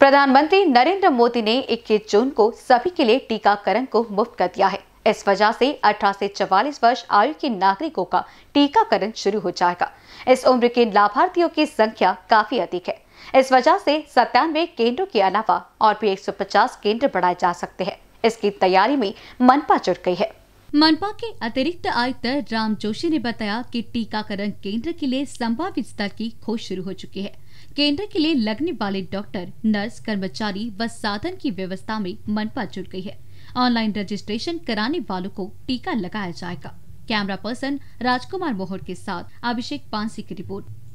प्रधानमंत्री नरेंद्र मोदी ने 21 जून को सभी के लिए टीकाकरण को मुफ्त कर दिया है इस वजह से 18 से 44 वर्ष आयु के नागरिकों का टीकाकरण शुरू हो जाएगा इस उम्र के लाभार्थियों की संख्या काफी अधिक है इस वजह से सत्तानवे केंद्रों के अलावा और भी 150 केंद्र बढ़ाए जा सकते हैं इसकी तैयारी में मनपा जुट गई है मनपा के अतिरिक्त आयुक्त राम जोशी ने बताया कि टीकाकरण केंद्र के लिए संभावित स्थल की खोज शुरू हो चुकी है केंद्र के लिए लगने वाले डॉक्टर नर्स कर्मचारी व साधन की व्यवस्था में मनपा जुट गई है ऑनलाइन रजिस्ट्रेशन कराने वालों को टीका लगाया जाएगा कैमरा पर्सन राजकुमार मोहर के साथ अभिषेक पांसी की रिपोर्ट